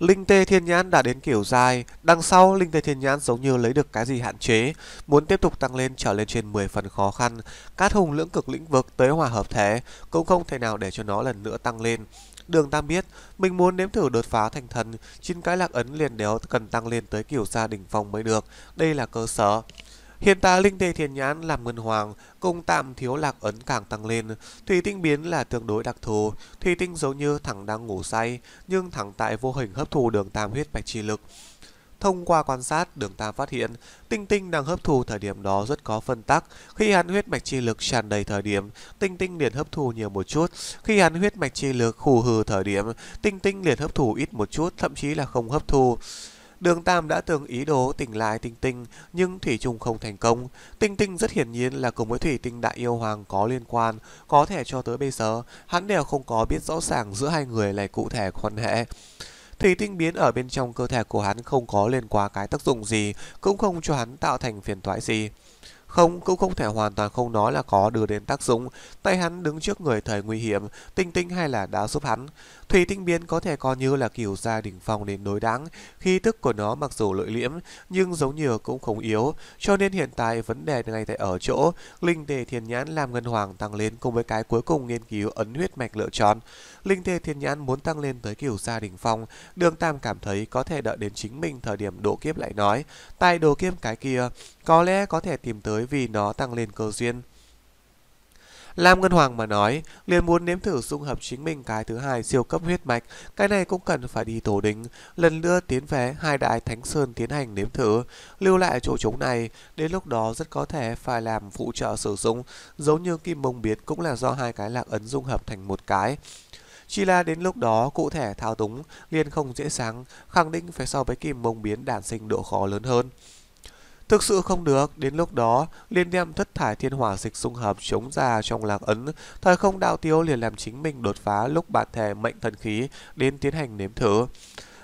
Linh tê thiên nhãn đã đến kiểu dài, đằng sau linh tê thiên nhãn giống như lấy được cái gì hạn chế, muốn tiếp tục tăng lên trở lên trên 10 phần khó khăn, cát hùng lưỡng cực lĩnh vực tới hòa hợp thế, cũng không thể nào để cho nó lần nữa tăng lên. Đường Tam biết, mình muốn nếm thử đột phá thành thần, chín cái lạc ấn liền đéo cần tăng lên tới kiểu gia đỉnh phong mới được, đây là cơ sở. Hiện ta linh tê thiền nhãn làm ngân hoàng, cùng tạm thiếu lạc ấn càng tăng lên. Thủy tinh biến là tương đối đặc thù, thủy tinh giống như thẳng đang ngủ say, nhưng thẳng tại vô hình hấp thụ đường tam huyết mạch chi lực. Thông qua quan sát, đường tam phát hiện, tinh tinh đang hấp thu thời điểm đó rất có phân tắc. Khi hắn huyết mạch chi lực tràn đầy thời điểm, tinh tinh liền hấp thu nhiều một chút. Khi hắn huyết mạch chi lực khù hừ thời điểm, tinh tinh liền hấp thu ít một chút, thậm chí là không hấp thu. Đường Tam đã từng ý đồ tỉnh lại Tinh Tinh, nhưng Thủy Trung không thành công. Tinh Tinh rất hiển nhiên là cùng với Thủy Tinh Đại Yêu Hoàng có liên quan, có thể cho tới bây giờ, hắn đều không có biết rõ ràng giữa hai người lại cụ thể quan hệ. Thủy tinh biến ở bên trong cơ thể của hắn không có lên quá cái tác dụng gì, cũng không cho hắn tạo thành phiền toái gì. Không, cũng không thể hoàn toàn không nói là có đưa đến tác dụng. Tay hắn đứng trước người thời nguy hiểm, tinh tinh hay là đã giúp hắn. Thủy tinh biến có thể coi như là kiểu gia đỉnh phong đến đối đáng. Khi tức của nó mặc dù lợi liễm, nhưng giống như cũng không yếu. Cho nên hiện tại vấn đề ngay tại ở chỗ, linh tề thiên nhãn làm ngân hoàng tăng lên cùng với cái cuối cùng nghiên cứu ấn huyết mạch lựa chọn. Linh tề thiên nhãn muốn tăng lên tới kiểu gia đỉnh phong, đường tam cảm thấy có thể đợi đến chính mình thời điểm độ kiếp lại nói. Tại đồ kiếp cái kia, có lẽ có thể tìm tới vì nó tăng lên cơ duyên. Lam Ngân Hoàng mà nói, liền muốn nếm thử dung hợp chính mình cái thứ hai siêu cấp huyết mạch, cái này cũng cần phải đi tổ đình, lần nữa tiến vé, hai đại thánh sơn tiến hành nếm thử, lưu lại chỗ trống này, đến lúc đó rất có thể phải làm phụ trợ sử dụng, giống như kim bông biến cũng là do hai cái lạc ấn dung hợp thành một cái. Chỉ là đến lúc đó cụ thể thao túng liền không dễ sáng, khẳng định phải so với kim bông biến đản sinh độ khó lớn hơn. Thực sự không được, đến lúc đó, liên đem thất thải thiên hỏa dịch xung hợp chống ra trong lạc ấn, thời không đạo tiêu liền làm chính mình đột phá lúc bản thể mệnh thần khí đến tiến hành nếm thử.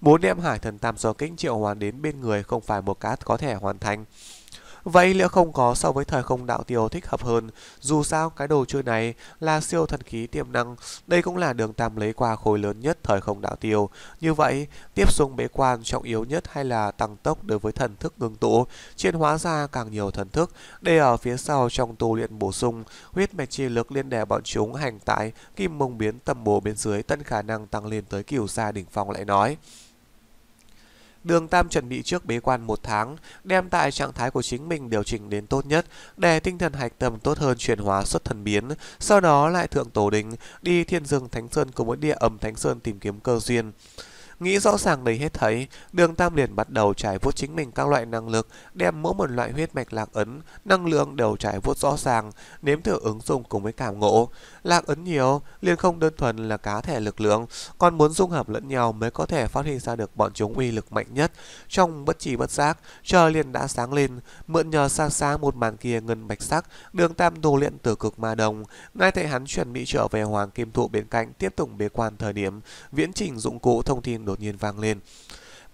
Muốn đem hải thần tam do kích triệu hoàn đến bên người không phải một cát có thể hoàn thành. Vậy liệu không có so với thời không đạo tiêu thích hợp hơn? Dù sao cái đồ chơi này là siêu thần khí tiềm năng, đây cũng là đường tam lấy qua khối lớn nhất thời không đạo tiêu. Như vậy, tiếp xung bế quan trọng yếu nhất hay là tăng tốc đối với thần thức ngưng tụ, chuyển hóa ra càng nhiều thần thức, để ở phía sau trong tu luyện bổ sung, huyết mạch chi lực liên đè bọn chúng hành tại kim mông biến tầm bồ bên dưới tân khả năng tăng lên tới kiểu xa đỉnh phong lại nói. Đường Tam chuẩn bị trước bế quan một tháng, đem tại trạng thái của chính mình điều chỉnh đến tốt nhất, để tinh thần hạch tâm tốt hơn chuyển hóa xuất thần biến, sau đó lại thượng tổ đình, đi thiên dương Thánh Sơn cùng với địa ẩm Thánh Sơn tìm kiếm cơ duyên. Nghĩ rõ ràng đầy hết thấy, đường tam liền bắt đầu trải vuốt chính mình các loại năng lực, đem mỗi một loại huyết mạch lạc ấn, năng lượng đều trải vuốt rõ ràng, nếm thử ứng dụng cùng với cảm ngộ. Lạc ấn nhiều, liền không đơn thuần là cá thể lực lượng, còn muốn dung hợp lẫn nhau mới có thể phát huy ra được bọn chúng uy lực mạnh nhất. Trong bất chỉ bất giác, trời liền đã sáng lên, mượn nhờ xa xa một màn kia ngân bạch sắc, đường tam tu luyện từ cực ma đồng, ngay tại hắn chuẩn bị trở về hoàng kim thụ bên cạnh tiếp tục bế quan thời điểm, viễn trình dụng cụ thông tin đột nhiên vang lên.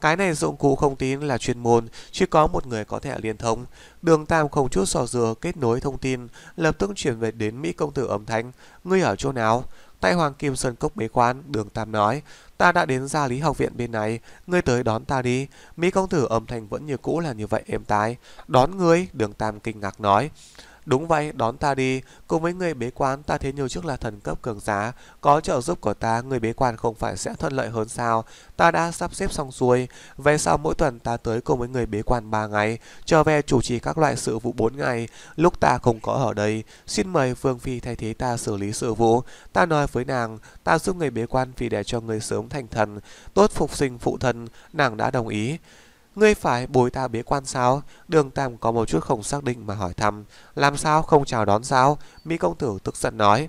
Cái này dụng cụ không tín là chuyên môn, chỉ có một người có thể liên thông. Đường Tam không chút sò dừa kết nối thông tin, lập tức chuyển về đến Mỹ công tử âm thanh. Ngươi ở chỗ nào? Tại Hoàng Kim Sơn Cốc bế quan, đường Tam nói. Ta đã đến gia lý học viện bên này, ngươi tới đón ta đi. Mỹ công tử âm thanh vẫn như cũ là như vậy êm tái. Đón ngươi, đường Tam kinh ngạc nói. Đúng vậy, đón ta đi, cùng với người bế quan ta thế nhiều trước là thần cấp cường giá, có trợ giúp của ta người bế quan không phải sẽ thuận lợi hơn sao, ta đã sắp xếp xong xuôi, về sau mỗi tuần ta tới cùng với người bế quan 3 ngày, trở về chủ trì các loại sự vụ 4 ngày, lúc ta không có ở đây, xin mời Phương Phi thay thế ta xử lý sự vụ, ta nói với nàng, ta giúp người bế quan vì để cho người sớm thành thần, tốt phục sinh phụ thân, nàng đã đồng ý. Ngươi phải bồi ta bế quan sao? Đường Tam có một chút không xác định mà hỏi thăm. Làm sao không chào đón sao? Mỹ công tử tức giận nói.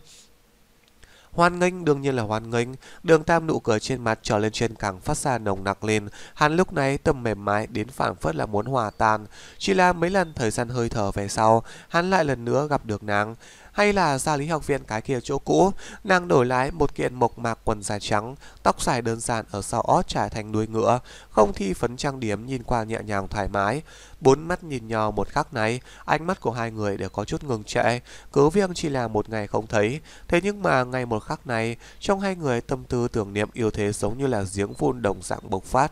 Hoan nghênh đương nhiên là hoan nghênh, đường tam nụ cười trên mặt trở lên trên càng phát ra nồng nặc lên, hắn lúc này tâm mềm mại đến phảng phất là muốn hòa tan, chỉ là mấy lần thời gian hơi thở về sau, hắn lại lần nữa gặp được nàng, hay là ra lý học viên cái kia chỗ cũ, nàng đổi lái một kiện mộc mạc quần dài trắng, tóc dài đơn giản ở sau ót trải thành đuôi ngựa, không thi phấn trang điểm nhìn qua nhẹ nhàng thoải mái. Bốn mắt nhìn nhau một khắc này, ánh mắt của hai người đều có chút ngừng trệ, cứ việc chỉ là một ngày không thấy, thế nhưng mà ngày một khắc này, trong hai người tâm tư tưởng niệm yêu thế giống như là giếng phun đồng dạng bộc phát.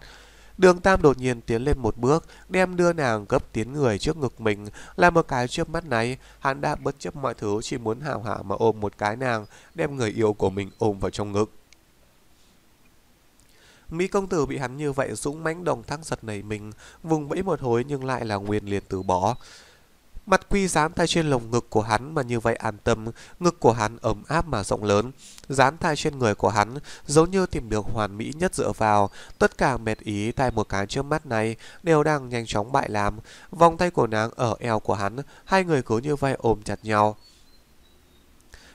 Đường Tam đột nhiên tiến lên một bước, đem đưa nàng gấp tiến người trước ngực mình. Là một cái trước mắt này, hắn đã bất chấp mọi thứ chỉ muốn hào hả mà ôm một cái nàng, đem người yêu của mình ôm vào trong ngực. Mỹ công tử bị hắn như vậy dũng mãnh đồng thăng giật nảy mình, vùng vẫy một hồi nhưng lại là nguyên liền từ bỏ. Mặt quy dán tay trên lồng ngực của hắn mà như vậy an tâm, ngực của hắn ấm áp mà rộng lớn. Dán tay trên người của hắn giống như tìm được hoàn mỹ nhất dựa vào. Tất cả mệt ý tay một cái trước mắt này đều đang nhanh chóng bại làm. Vòng tay của nàng ở eo của hắn, hai người cứ như vậy ôm chặt nhau.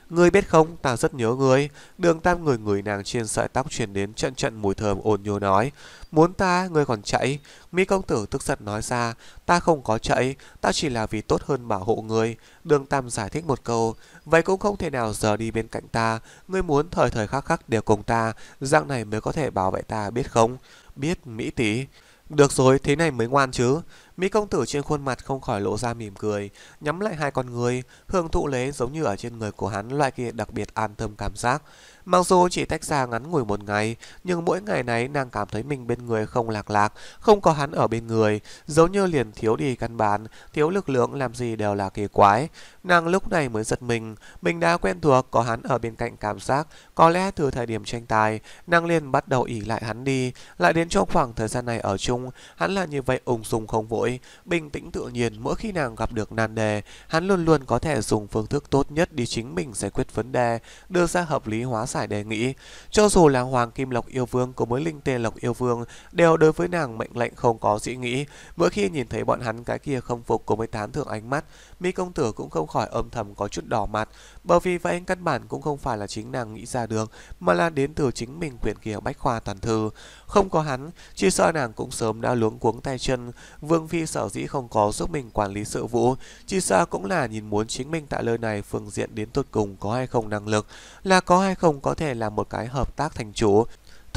Ngươi biết không, ta rất nhớ ngươi. Đường tam người người nàng trên sợi tóc truyền đến trận trận mùi thơm ồn nhô nói. Muốn ta, ngươi còn chạy. Mỹ công tử tức giận nói ra, ta không có chạy, ta chỉ là vì tốt hơn bảo hộ ngươi. Đường tam giải thích một câu, vậy cũng không thể nào giờ đi bên cạnh ta. Ngươi muốn thời thời khắc khắc đều cùng ta, dạng này mới có thể bảo vệ ta biết không? Biết Mỹ tỷ. Được rồi, thế này mới ngoan chứ. Mỹ công tử trên khuôn mặt không khỏi lộ ra mỉm cười, nhắm lại hai con người, hưởng thụ lấy giống như ở trên người của hắn loại kia đặc biệt an tâm cảm giác. Mặc dù chỉ tách ra ngắn ngủi một ngày, nhưng mỗi ngày này nàng cảm thấy mình bên người không lạc lạc, không có hắn ở bên người, giống như liền thiếu đi căn bản, thiếu lực lượng làm gì đều là kỳ quái. Nàng lúc này mới giật mình, mình đã quen thuộc có hắn ở bên cạnh cảm giác, có lẽ từ thời điểm tranh tài, nàng liền bắt đầu ỉ lại hắn đi, lại đến trong khoảng thời gian này ở chung, hắn là như vậy ung dung không vội lỗi, bình tĩnh tự nhiên mỗi khi nàng gặp được nan đề, hắn luôn luôn có thể dùng phương thức tốt nhất đi chính mình giải quyết vấn đề, đưa ra hợp lý hóa giải đề nghị. Cho dù là Hoàng Kim Lộc yêu vương cùng mới Linh Tê Lộc yêu vương đều đối với nàng mệnh lệnh không có dị nghĩ, mỗi khi nhìn thấy bọn hắn cái kia không phục cùng mới tán thưởng ánh mắt, mi công tử cũng không khỏi âm thầm có chút đỏ mặt, bởi vì vậy căn bản cũng không phải là chính nàng nghĩ ra được, mà là đến từ chính mình quyển kia bách khoa toàn thư. Không có hắn, chỉ sợ nàng cũng sớm đã luống cuống tay chân, vương phi khi sở dĩ không có giúp mình quản lý sự vụ, chỉ sợ cũng là nhìn muốn chính mình tại nơi này phương diện đến tột cùng có hay không năng lực, là có hay không có thể là một cái hợp tác thành chủ.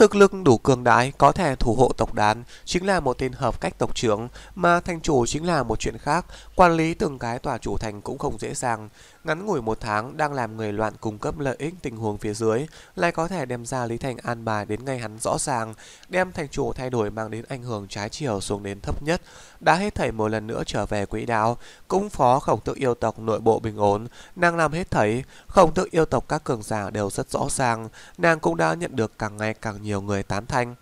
Thực lực đủ cường đại có thể thủ hộ tộc đàn chính là một tên hợp cách tộc trưởng, mà thành chủ chính là một chuyện khác, quản lý từng cái tòa chủ thành cũng không dễ dàng. Ngắn ngủi một tháng đang làm người loạn cung cấp lợi ích tình huống phía dưới, lại có thể đem ra Lý Thành an bài đến ngay hắn rõ ràng, đem thành chủ thay đổi mang đến ảnh hưởng trái chiều xuống đến thấp nhất, đã hết thảy một lần nữa trở về quỹ đạo, cũng phó khổng tự yêu tộc nội bộ bình ổn, nàng làm hết thấy khổng tức yêu tộc các cường giả đều rất rõ ràng, nàng cũng đã nhận được càng ngày càng nhiều nhiều người tán thành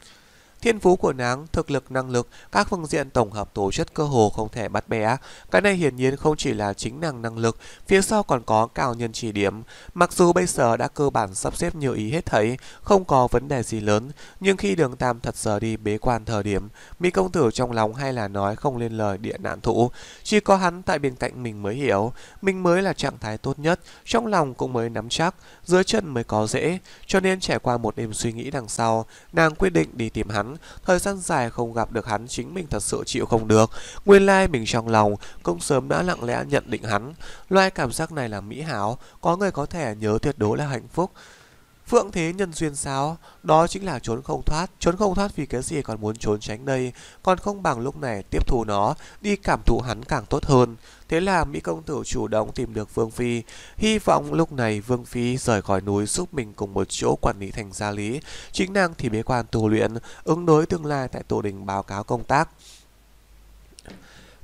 Thiên phú của nàng, thực lực năng lực, các phương diện tổng hợp tố chất cơ hồ không thể bắt bẻ. Cái này hiển nhiên không chỉ là chính nàng năng lực, phía sau còn có cao nhân chỉ điểm. Mặc dù bây giờ đã cơ bản sắp xếp nhiều ý hết thấy, không có vấn đề gì lớn, nhưng khi đường Tam thật giờ đi bế quan thời điểm, Mỹ công tử trong lòng hay là nói không lên lời địa nạn thủ. Chỉ có hắn tại bên cạnh mình mới hiểu, mình mới là trạng thái tốt nhất, trong lòng cũng mới nắm chắc, dưới chân mới có dễ. Cho nên trải qua một đêm suy nghĩ đằng sau, nàng quyết định đi tìm hắn hắn, thời gian dài không gặp được hắn chính mình thật sự chịu không được. Nguyên lai mình trong lòng cũng sớm đã lặng lẽ nhận định hắn. Loại cảm giác này là mỹ hảo, có người có thể nhớ tuyệt đối là hạnh phúc. Phượng thế nhân duyên sao? Đó chính là trốn không thoát. Trốn không thoát vì cái gì còn muốn trốn tránh đây. Còn không bằng lúc này tiếp thù nó, đi cảm thụ hắn càng tốt hơn. Thế là Mỹ công tử chủ động tìm được Vương Phi. Hy vọng lúc này Vương Phi rời khỏi núi giúp mình cùng một chỗ quản lý thành gia lý. Chính năng thì bế quan tu luyện, ứng đối tương lai tại tổ đình báo cáo công tác.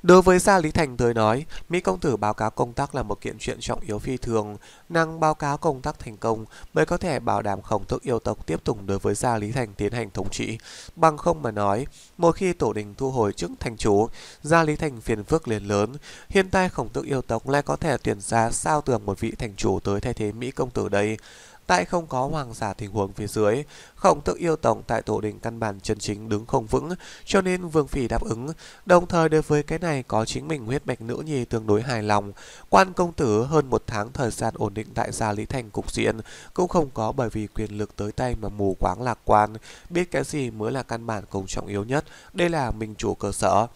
Đối với Gia Lý Thành tới nói, Mỹ Công Tử báo cáo công tác là một kiện chuyện trọng yếu phi thường. Năng báo cáo công tác thành công mới có thể bảo đảm khổng tước yêu tộc tiếp tục đối với Gia Lý Thành tiến hành thống trị. Bằng không mà nói, một khi tổ đình thu hồi chức thành chủ, Gia Lý Thành phiền phức liền lớn. Hiện tại khổng tước yêu tộc lại có thể tuyển ra sao tường một vị thành chủ tới thay thế Mỹ Công Tử đây tại không có hoàng giả tình huống phía dưới. Khổng tự yêu tổng tại tổ đình căn bản chân chính đứng không vững, cho nên Vương phỉ đáp ứng. Đồng thời đối với cái này có chính mình huyết mạch nữ nhi tương đối hài lòng. Quan công tử hơn một tháng thời gian ổn định tại gia Lý Thành cục diện, cũng không có bởi vì quyền lực tới tay mà mù quáng lạc quan, biết cái gì mới là căn bản cùng trọng yếu nhất, đây là mình chủ cơ sở.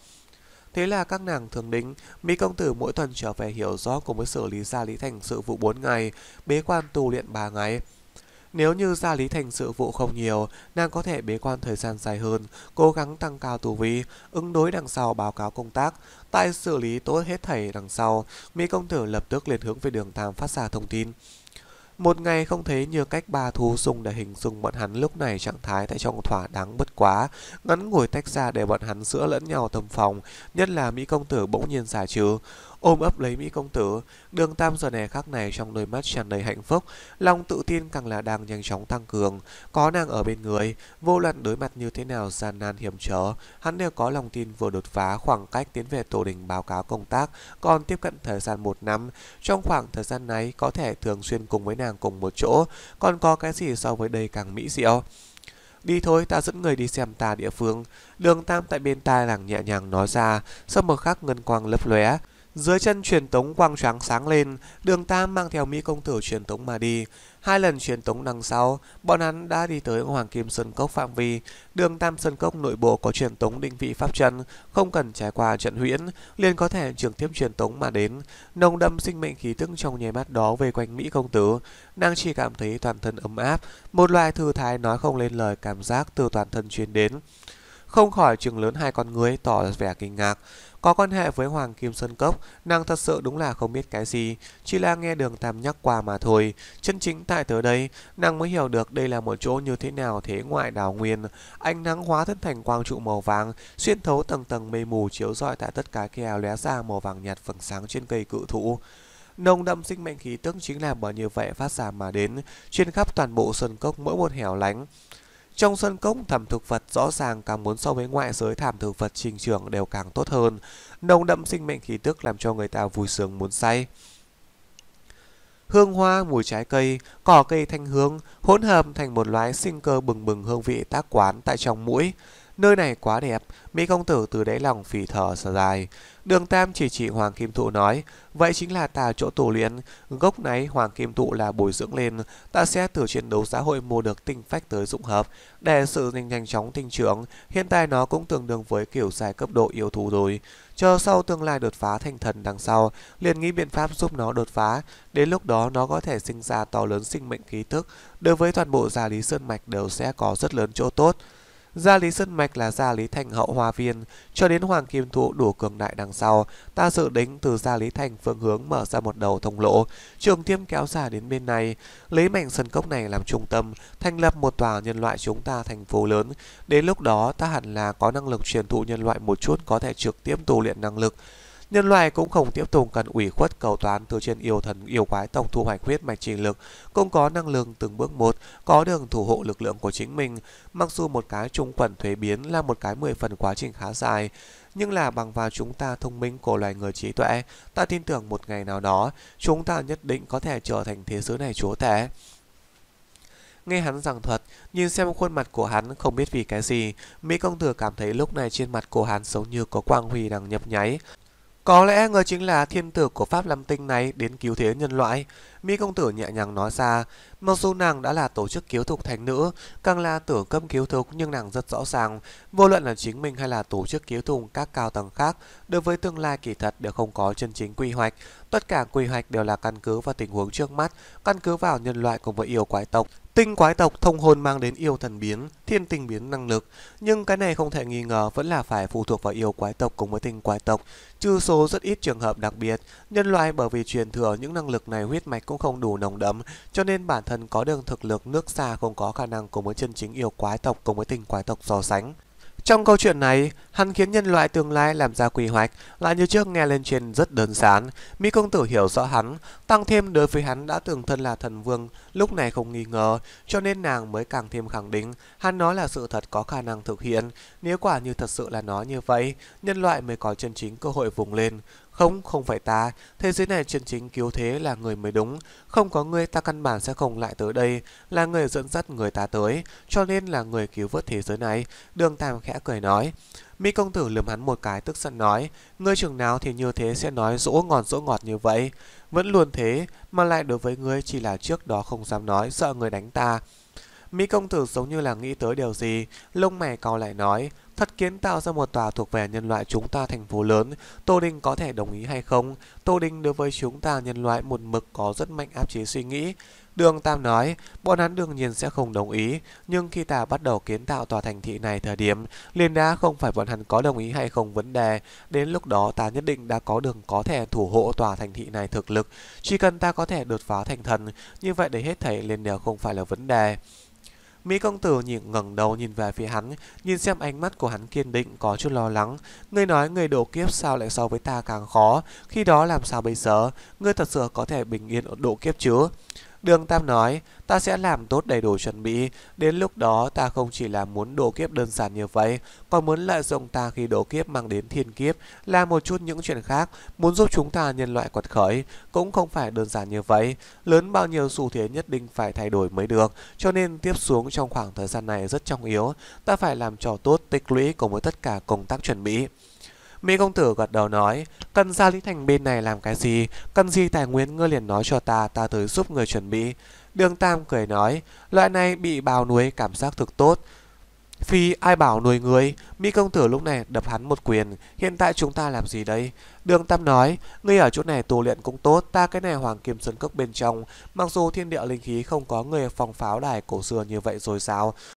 Thế là các nàng thường đính, Mỹ công tử mỗi tuần trở về hiểu rõ cùng với xử lý gia lý thành sự vụ 4 ngày, bế quan tu luyện 3 ngày. Nếu như gia lý thành sự vụ không nhiều, nàng có thể bế quan thời gian dài hơn, cố gắng tăng cao tu vi, ứng đối đằng sau báo cáo công tác. Tại xử lý tốt hết thảy đằng sau, Mỹ công tử lập tức liền hướng về đường tam phát ra thông tin. Một ngày không thấy như cách bà thú dùng để hình dung bọn hắn lúc này trạng thái tại trong thỏa đáng bất quá, ngắn ngồi tách ra để bọn hắn sữa lẫn nhau tầm phòng, nhất là Mỹ công tử bỗng nhiên giả trừ ôm ấp lấy Mỹ công tử. Đường Tam giờ này khác này trong đôi mắt tràn đầy hạnh phúc, lòng tự tin càng là đang nhanh chóng tăng cường. Có nàng ở bên người, vô luận đối mặt như thế nào gian nan hiểm trở, hắn đều có lòng tin vừa đột phá khoảng cách tiến về tổ đình báo cáo công tác, còn tiếp cận thời gian một năm. Trong khoảng thời gian này có thể thường xuyên cùng với nàng cùng một chỗ, còn có cái gì so với đây càng mỹ diệu. Đi thôi, ta dẫn người đi xem ta địa phương. Đường Tam tại bên tai nàng nhẹ nhàng nói ra, sau một khắc ngân quang lấp lóe. Dưới chân truyền tống quang choáng sáng lên, đường Tam mang theo Mỹ công tử truyền tống mà đi. Hai lần truyền tống đằng sau, bọn hắn đã đi tới Hoàng Kim Sơn Cốc phạm vi. Đường Tam Sơn Cốc nội bộ có truyền tống định vị pháp chân không cần trải qua trận huyễn, liền có thể trường tiếp truyền tống mà đến. Nồng đâm sinh mệnh khí tức trong nháy mắt đó về quanh Mỹ công tử. Nàng chỉ cảm thấy toàn thân ấm áp, một loài thư thái nói không lên lời cảm giác từ toàn thân truyền đến không khỏi trường lớn hai con người tỏ vẻ kinh ngạc. Có quan hệ với Hoàng Kim Sơn Cốc, nàng thật sự đúng là không biết cái gì, chỉ là nghe đường Tam nhắc qua mà thôi. Chân chính tại tới đây, nàng mới hiểu được đây là một chỗ như thế nào thế ngoại đảo nguyên. Ánh nắng hóa thân thành quang trụ màu vàng, xuyên thấu tầng tầng mây mù chiếu rọi tại tất cả kèo lóe ra màu vàng nhạt phần sáng trên cây cự thụ. Nồng đậm sinh mệnh khí tức chính là bởi như vậy phát ra mà đến, chuyên khắp toàn bộ sơn cốc mỗi một hẻo lánh. Trong sân cống thảm thực vật rõ ràng càng muốn so với ngoại giới thảm thực vật trình trưởng đều càng tốt hơn. Nồng đậm sinh mệnh khí tức làm cho người ta vui sướng muốn say. Hương hoa, mùi trái cây, cỏ cây thanh hương hỗn hợp thành một loái sinh cơ bừng bừng hương vị tác quán tại trong mũi. Nơi này quá đẹp, Mỹ công tử từ đáy lòng phì thở sở dài. Đường Tam chỉ chỉ Hoàng Kim Thụ nói, vậy chính là ta chỗ tù luyện, gốc này Hoàng Kim Thụ là bồi dưỡng lên, ta sẽ từ chiến đấu xã hội mua được tinh phách tới dụng hợp, để sự nhanh nhanh chóng tinh trưởng, hiện tại nó cũng tương đương với kiểu dài cấp độ yêu thú rồi. Chờ sau tương lai đột phá thành thần đằng sau, liền nghĩ biện pháp giúp nó đột phá, đến lúc đó nó có thể sinh ra to lớn sinh mệnh khí thức, đối với toàn bộ gia lý sơn mạch đều sẽ có rất lớn chỗ tốt. Gia Lý Sơn Mạch là Gia Lý Thành hậu hoa viên, cho đến Hoàng Kim Thụ đủ cường đại đằng sau, ta dự đính từ Gia Lý Thành phương hướng mở ra một đầu thông lộ, trường tiêm kéo dài đến bên này, lấy mảnh sân cốc này làm trung tâm, thành lập một tòa nhân loại chúng ta thành phố lớn, đến lúc đó ta hẳn là có năng lực truyền thụ nhân loại một chút có thể trực tiếp tu luyện năng lực. Nhân loại cũng không tiếp tục cần ủy khuất cầu toán từ trên yêu thần yêu quái tông thu hoạch huyết mạch trình lực, cũng có năng lượng từng bước một, có đường thủ hộ lực lượng của chính mình. Mặc dù một cái trung quần thuế biến là một cái 10 phần quá trình khá dài, nhưng là bằng vào chúng ta thông minh của loài người trí tuệ, ta tin tưởng một ngày nào đó, chúng ta nhất định có thể trở thành thế giới này chúa tể. Nghe hắn giảng thuật, nhìn xem khuôn mặt của hắn không biết vì cái gì, Mỹ công tử cảm thấy lúc này trên mặt của hắn giống như có quang huy đang nhấp nháy, có lẽ người chính là thiên tử của Pháp Lam Tinh này đến cứu thế nhân loại. Mỹ công tử nhẹ nhàng nói ra, mặc dù nàng đã là tổ chức cứu thục thành nữ, càng là tưởng cấp cứu thục nhưng nàng rất rõ ràng, vô luận là chính mình hay là tổ chức cứu thùng các cao tầng khác, đối với tương lai kỳ thật đều không có chân chính quy hoạch. Tất cả quy hoạch đều là căn cứ vào tình huống trước mắt, căn cứ vào nhân loại cùng với yêu quái tộc, Tinh quái tộc thông hồn mang đến yêu thần biến, thiên tinh biến năng lực, nhưng cái này không thể nghi ngờ vẫn là phải phụ thuộc vào yêu quái tộc cùng với tinh quái tộc, trừ số rất ít trường hợp đặc biệt, nhân loại bởi vì truyền thừa những năng lực này huyết mạch cũng không đủ nồng đậm, cho nên bản thân có đường thực lực nước xa không có khả năng cùng với chân chính yêu quái tộc cùng với tinh quái tộc so sánh. Trong câu chuyện này, hắn khiến nhân loại tương lai làm ra quy hoạch lại như trước nghe lên trên rất đơn giản. Mỹ công tử hiểu rõ hắn, tăng thêm đối với hắn đã từng thân là thần vương, lúc này không nghi ngờ, cho nên nàng mới càng thêm khẳng định hắn nói là sự thật có khả năng thực hiện. Nếu quả như thật sự là nó như vậy, nhân loại mới có chân chính cơ hội vùng lên. Không, không phải ta, thế giới này chân chính cứu thế là người mới đúng. Không có ngươi ta căn bản sẽ không lại tới đây, là người dẫn dắt người ta tới, cho nên là người cứu vớt thế giới này. Đường Tam khẽ cười nói. Mỹ công tử lườm hắn một cái tức giận nói, ngươi trưởng nào thì như thế sẽ nói dỗ ngọt dỗ ngọt như vậy. Vẫn luôn thế, mà lại đối với ngươi chỉ là trước đó không dám nói, sợ người đánh ta. Mỹ công tử giống như là nghĩ tới điều gì, lông mày cau lại nói, thật kiến tạo ra một tòa thuộc về nhân loại chúng ta thành phố lớn, Tô đình có thể đồng ý hay không? Tô đình đối với chúng ta nhân loại một mực có rất mạnh áp chế suy nghĩ. Đường Tam nói, bọn hắn đương nhiên sẽ không đồng ý, nhưng khi ta bắt đầu kiến tạo tòa thành thị này thời điểm, liền đã không phải bọn hắn có đồng ý hay không vấn đề, đến lúc đó ta nhất định đã có đường có thể thủ hộ tòa thành thị này thực lực, chỉ cần ta có thể đột phá thành thần, như vậy để hết thảy liền đều không phải là vấn đề. Mỹ công tử nhìn ngẩng đầu nhìn về phía hắn, nhìn xem ánh mắt của hắn kiên định có chút lo lắng. Ngươi nói người độ kiếp sao lại so với ta càng khó, khi đó làm sao bây giờ, ngươi thật sự có thể bình yên độ kiếp chứ? Đường Tam nói, ta sẽ làm tốt đầy đủ chuẩn bị, đến lúc đó ta không chỉ là muốn đổ kiếp đơn giản như vậy, còn muốn lợi dụng ta khi đổ kiếp mang đến thiên kiếp, làm một chút những chuyện khác, muốn giúp chúng ta nhân loại quật khởi, cũng không phải đơn giản như vậy, lớn bao nhiêu xu thế nhất định phải thay đổi mới được, cho nên tiếp xuống trong khoảng thời gian này rất trọng yếu, ta phải làm cho tốt tích lũy cùng với tất cả công tác chuẩn bị. Mỹ công tử gật đầu nói, cần ra lý thành bên này làm cái gì, cần gì tài nguyên ngươi liền nói cho ta, ta tới giúp người chuẩn bị. Đường Tam cười nói, loại này bị bào nuôi cảm giác thực tốt. Phi ai bảo nuôi người, Mỹ công tử lúc này đập hắn một quyền, hiện tại chúng ta làm gì đây? Đường Tam nói, ngươi ở chỗ này tù luyện cũng tốt, ta cái này hoàng kim sơn cốc bên trong, mặc dù thiên địa linh khí không có người phòng pháo đài cổ xưa như vậy rồi sao,